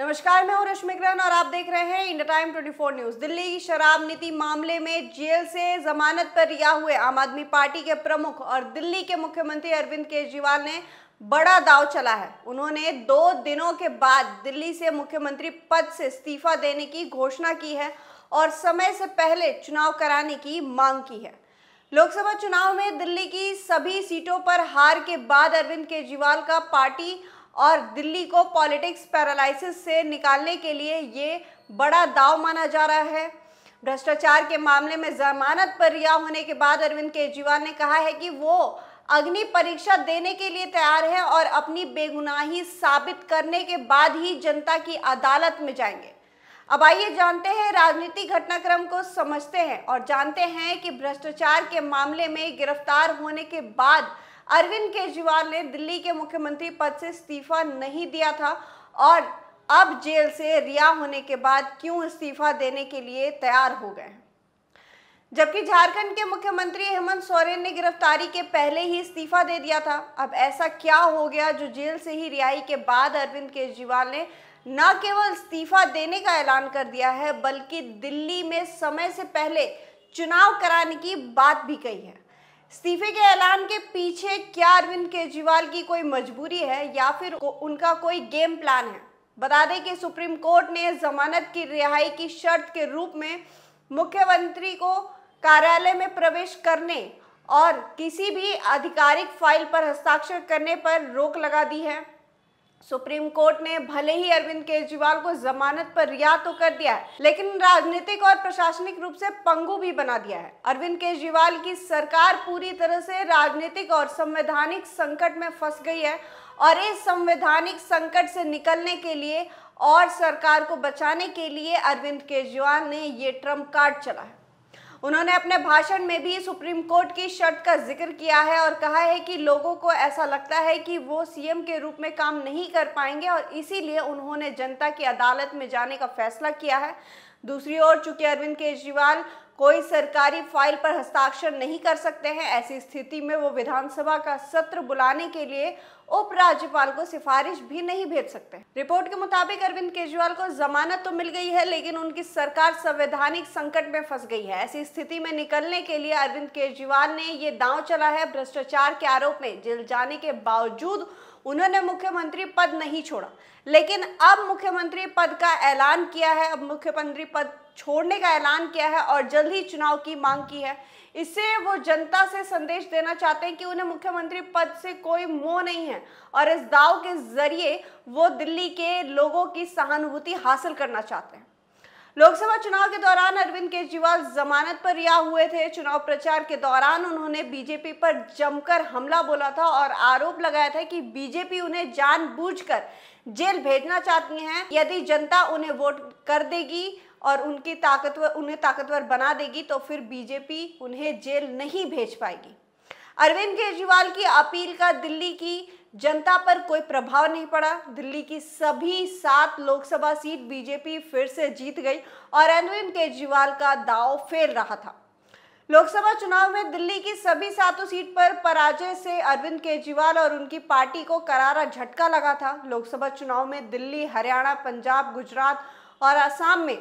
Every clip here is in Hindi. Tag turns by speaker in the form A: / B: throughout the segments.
A: नमस्कार मैं हूं रश्मि ग्रहण और आप देख रहे हैं इंडिया टाइम 24 न्यूज दिल्ली शराब नीति मामले में जेल से जमानत पर रिहा हुए आम आदमी पार्टी के प्रमुख और दिल्ली के मुख्यमंत्री अरविंद केजरीवाल ने बड़ा दाव चला है उन्होंने दो दिनों के बाद दिल्ली से मुख्यमंत्री पद से इस्तीफा देने की घोषणा की है और समय से पहले चुनाव कराने की मांग की है लोकसभा चुनाव में दिल्ली की सभी सीटों पर हार के बाद अरविंद केजरीवाल का पार्टी और दिल्ली को पॉलिटिक्स पैरालिसिस से निकालने के लिए ये बड़ा दाव माना जा रहा है भ्रष्टाचार के मामले में जमानत पर रिहा होने के बाद अरविंद केजरीवाल ने कहा है कि वो अग्नि परीक्षा देने के लिए तैयार है और अपनी बेगुनाही साबित करने के बाद ही जनता की अदालत में जाएंगे अब आइए जानते हैं राजनीतिक घटनाक्रम को समझते हैं और जानते हैं कि भ्रष्टाचार के मामले में गिरफ्तार होने के बाद अरविंद केजरीवाल ने दिल्ली के मुख्यमंत्री पद से इस्तीफा नहीं दिया था और अब जेल से रिहा होने के बाद क्यों इस्तीफा देने के लिए तैयार हो गए हैं जबकि झारखंड के मुख्यमंत्री हेमंत सोरेन ने गिरफ्तारी के पहले ही इस्तीफा दे दिया था अब ऐसा क्या हो गया जो जेल से ही रिहाई के बाद अरविंद केजरीवाल ने न केवल इस्तीफा देने का ऐलान कर दिया है बल्कि दिल्ली में समय से पहले चुनाव कराने की बात भी कही है इस्तीफे के ऐलान के पीछे क्या अरविंद केजरीवाल की कोई मजबूरी है या फिर उनका कोई गेम प्लान है बता दें कि सुप्रीम कोर्ट ने जमानत की रिहाई की शर्त के रूप में मुख्यमंत्री को कार्यालय में प्रवेश करने और किसी भी आधिकारिक फाइल पर हस्ताक्षर करने पर रोक लगा दी है सुप्रीम कोर्ट ने भले ही अरविंद केजरीवाल को जमानत पर रिहा तो कर दिया है लेकिन राजनीतिक और प्रशासनिक रूप से पंगु भी बना दिया है अरविंद केजरीवाल की सरकार पूरी तरह से राजनीतिक और संवैधानिक संकट में फंस गई है और इस संवैधानिक संकट से निकलने के लिए और सरकार को बचाने के लिए अरविंद केजरीवाल ने ये ट्रम्प कार्ड चला है उन्होंने अपने भाषण में भी सुप्रीम कोर्ट की शर्त का जिक्र किया है और कहा है कि लोगों को ऐसा लगता है कि वो सीएम के रूप में काम नहीं कर पाएंगे और इसीलिए उन्होंने जनता की अदालत में जाने का फैसला किया है दूसरी ओर चूंकि अरविंद केजरीवाल कोई सरकारी फाइल पर हस्ताक्षर नहीं कर सकते हैं ऐसी स्थिति में वो विधानसभा का सत्र बुलाने के लिए उपराज्यपाल को सिफारिश भी नहीं भेज सकते रिपोर्ट के मुताबिक अरविंद केजरीवाल को जमानत तो मिल गई है लेकिन उनकी सरकार संवैधानिक संकट में फंस गई है ऐसी स्थिति में निकलने के लिए अरविंद केजरीवाल ने ये दांव चला है भ्रष्टाचार के आरोप में जेल जाने के बावजूद उन्होंने मुख्यमंत्री पद नहीं छोड़ा लेकिन अब मुख्यमंत्री पद का ऐलान किया है अब मुख्यमंत्री पद छोड़ने का ऐलान किया है और जल्द ही चुनाव की मांग की है इससे वो जनता से संदेश देना चाहते हैं कि उन्हें मुख्यमंत्री पद से कोई मोह नहीं है और इस दाव के जरिए वो दिल्ली के लोगों की सहानुभूति हासिल करना चाहते हैं लोकसभा चुनाव के दौरान अरविंद केजरीवाल जमानत पर रिहा हुए थे चुनाव प्रचार के दौरान उन्होंने बीजेपी पर जमकर हमला बोला था और आरोप लगाया था कि बीजेपी उन्हें जानबूझकर जेल भेजना चाहती है यदि जनता उन्हें वोट कर देगी और उनकी ताकतवर उन्हें ताकतवर बना देगी तो फिर बीजेपी उन्हें जेल नहीं भेज पाएगी अरविंद केजरीवाल की अपील का दिल्ली की जनता पर कोई प्रभाव नहीं पड़ा दिल्ली की सभी सात लोकसभा सीट बीजेपी फिर से जीत गई और अरविंद केजरीवाल का दाव फेर रहा था लोकसभा चुनाव में दिल्ली की सभी सातों सीट पर पराजय से अरविंद केजरीवाल और उनकी पार्टी को करारा झटका लगा था लोकसभा चुनाव में दिल्ली हरियाणा पंजाब गुजरात और आसाम में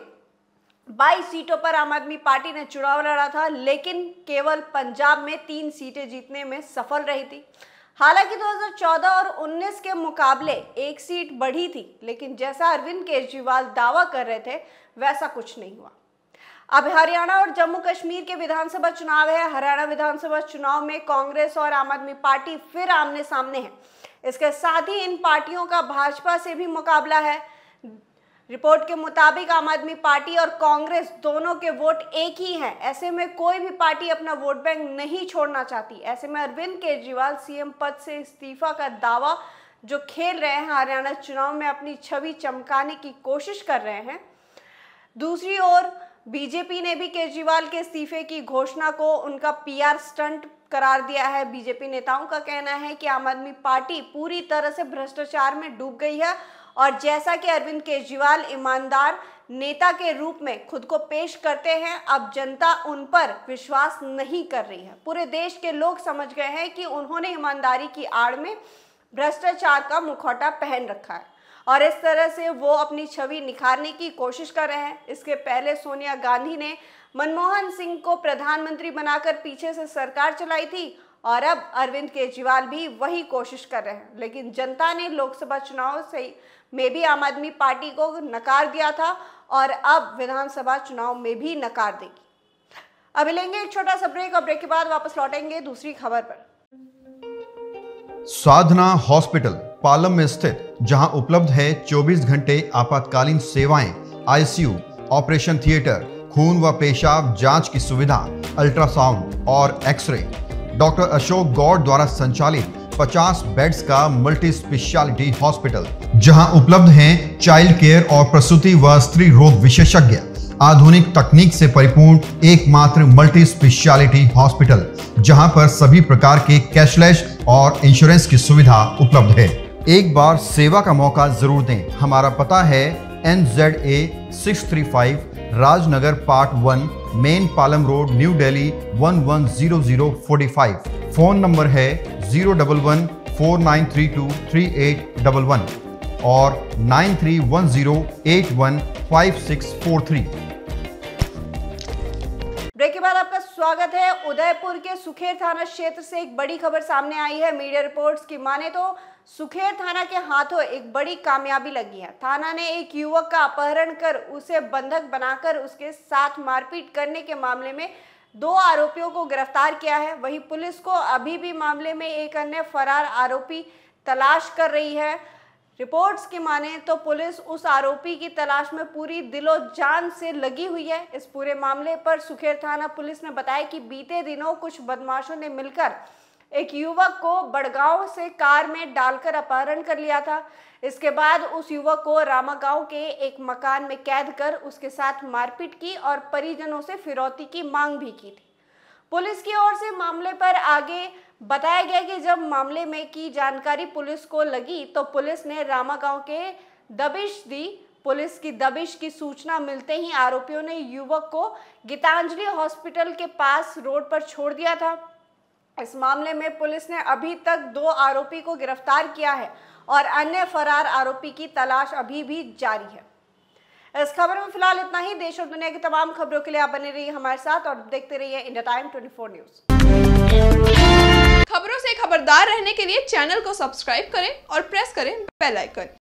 A: 22 सीटों पर आम आदमी पार्टी ने चुनाव लड़ा था लेकिन केवल पंजाब में तीन सीटें जीतने में सफल रही थी हालांकि 2014 और 19 के मुकाबले एक सीट बढ़ी थी लेकिन जैसा अरविंद केजरीवाल दावा कर रहे थे वैसा कुछ नहीं हुआ अब हरियाणा और जम्मू कश्मीर के विधानसभा चुनाव है हरियाणा विधानसभा चुनाव में कांग्रेस और आम आदमी पार्टी फिर आमने सामने है इसके साथ ही इन पार्टियों का भाजपा से भी मुकाबला है रिपोर्ट के मुताबिक आम आदमी पार्टी और कांग्रेस दोनों के वोट एक ही हैं ऐसे में कोई भी पार्टी अपना वोट बैंक नहीं छोड़ना चाहती ऐसे में अरविंद केजरीवाल सीएम पद से इस्तीफा का दावा जो खेल रहे हैं हरियाणा चुनाव में अपनी छवि चमकाने की कोशिश कर रहे हैं दूसरी ओर बीजेपी ने भी केजरीवाल के इस्तीफे की घोषणा को उनका पीआर स्टंट करार दिया है बीजेपी नेताओं का कहना है कि आम आदमी पार्टी पूरी तरह से भ्रष्टाचार में डूब गई है और जैसा कि अरविंद केजरीवाल ईमानदार नेता के रूप में खुद को पेश करते हैं अब जनता उन पर विश्वास नहीं कर रही है पूरे देश के लोग समझ गए हैं कि उन्होंने ईमानदारी की आड़ में भ्रष्टाचार का मुखौटा पहन रखा है और इस तरह से वो अपनी छवि निखारने की कोशिश कर रहे हैं इसके पहले सोनिया गांधी ने मनमोहन सिंह को प्रधानमंत्री बनाकर पीछे से सरकार चलाई थी और अब अरविंद केजरीवाल भी वही कोशिश कर रहे हैं लेकिन जनता ने लोकसभा चुनाव से में भी आम आदमी पार्टी को नकार दिया था और अब विधानसभा चुनाव में भी नकार देगी अभी लेंगे एक छोटा सा ब्रेक और ब्रेक के बाद वापस लौटेंगे दूसरी खबर पर
B: साधना हॉस्पिटल पालम में स्थित जहां उपलब्ध है 24 घंटे आपातकालीन सेवाएं आईसीयू ऑपरेशन थिएटर खून व पेशाब जांच की सुविधा अल्ट्रासाउंड और एक्सरे डॉक्टर अशोक गौड़ द्वारा संचालित 50 बेड्स का मल्टी स्पेशलिटी हॉस्पिटल जहां उपलब्ध हैं चाइल्ड केयर और प्रसूति व स्त्री रोग विशेषज्ञ आधुनिक तकनीक से परिपूर्ण एकमात्र मल्टी स्पेशलिटी हॉस्पिटल जहां पर सभी प्रकार के कैशलेस और इंश्योरेंस की सुविधा उपलब्ध है एक बार सेवा का मौका जरूर दें हमारा पता है N Z A six three five Rajnagar part one main Palam road New Delhi one one zero zero forty five phone number है zero double one four nine three two three eight double one और nine three one zero eight one five six four three
A: स्वागत है उदयपुर के सुखेर थाना क्षेत्र से एक बड़ी खबर सामने आई है मीडिया रिपोर्ट्स की माने तो सुखेर थाना के हाथों एक बड़ी कामयाबी लगी है थाना ने एक युवक का अपहरण कर उसे बंधक बनाकर उसके साथ मारपीट करने के मामले में दो आरोपियों को गिरफ्तार किया है वहीं पुलिस को अभी भी मामले में एक अन्य फरार आरोपी तलाश कर रही है रिपोर्ट्स की माने तो पुलिस उस आरोपी की तलाश में पूरी दिलो जान से लगी हुई है इस पूरे मामले पर सुखेर थाना पुलिस ने बताया कि बीते दिनों कुछ बदमाशों ने मिलकर एक युवक को बड़गांव से कार में डालकर अपहरण कर लिया था इसके बाद उस युवक को रामागांव के एक मकान में कैद कर उसके साथ मारपीट की और परिजनों से फिरौती की मांग भी की थी पुलिस की ओर से मामले पर आगे बताया गया कि जब मामले में की जानकारी पुलिस को लगी तो पुलिस ने रामागांव के दबिश दी पुलिस की दबिश की सूचना मिलते ही आरोपियों ने युवक को गीतांजलि हॉस्पिटल के पास रोड पर छोड़ दिया था इस मामले में पुलिस ने अभी तक दो आरोपी को गिरफ्तार किया है और अन्य फरार आरोपी की तलाश अभी भी जारी है इस खबर में फिलहाल इतना ही देश और दुनिया की तमाम खबरों के लिए आप बने रहिए हमारे साथ और देखते रहिए इंडिया टाइम फोर न्यूज खबरों से खबरदार रहने के लिए चैनल को सब्सक्राइब करें और प्रेस करें बेलाइकन